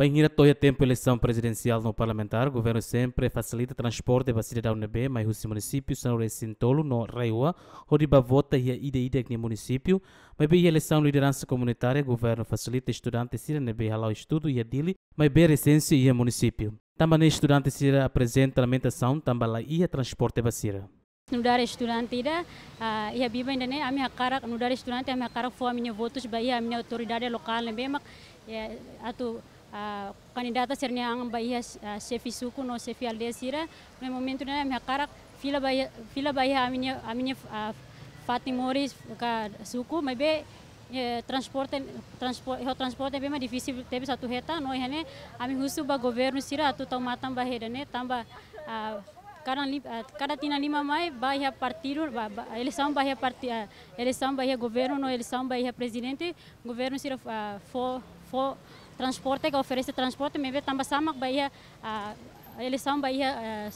Bem, ainda estou a tempo eleição presidencial no parlamentar. O governo sempre facilita transporte para cidadão NB, mas os municípios são recintolo no Reiua, onde vota e a ida ida no município. Mas bem, eleição liderança comunitária, o governo facilita estudantes cidadão NB ao estudo e a dili, mas bem recência e a município. Também estudante a apresenta alimentação, também lá e a transporte vacira. nudar estudante ida uh, ah, ia biba ainda né cara, hakara nudar estudante a minha cara foi a minha votos bahia a minha autoridade lokal lembe né, eh, é a tu, a ah, candidata sernia ang bayi chefe ah, no sefi aldea sira no momento na me cara fila bayi fila bayi a minha ah, fati moris ka suku mas be transporte transporte ho transporte be ma difisi satu heta no né ami husu ba governo sira atu tau matam bahia né tamba cada kada tina lima mai bahia partido eleição bahia partido eleição bahia governo no eleição bahia presidente governo sira fo fo transporte, é que oferece transporte, me também samak bahia a eleição bahia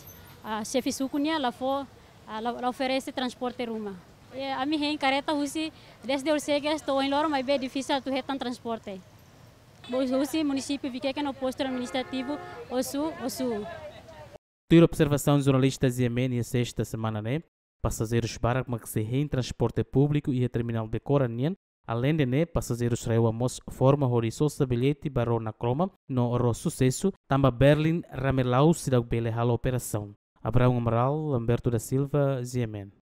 a chefe sukunya lá for ela oferece transporte ruma. A minha em careta usi desde o que estou em Loro, mas é difícil tu retan transporte. Usi município fica que no posto administrativo o sul o sul. Ter observação dos jornalistas e a sexta semana, né? Passageiros para é que se em transporte público e a terminal de Coranian Além de ne, passageiros traiu a mos forma horizonte bilhete na croma no oro sucesso, tamba Berlin ramelau se da bele operação. Abraão Amaral, Lamberto da Silva, Ziemen.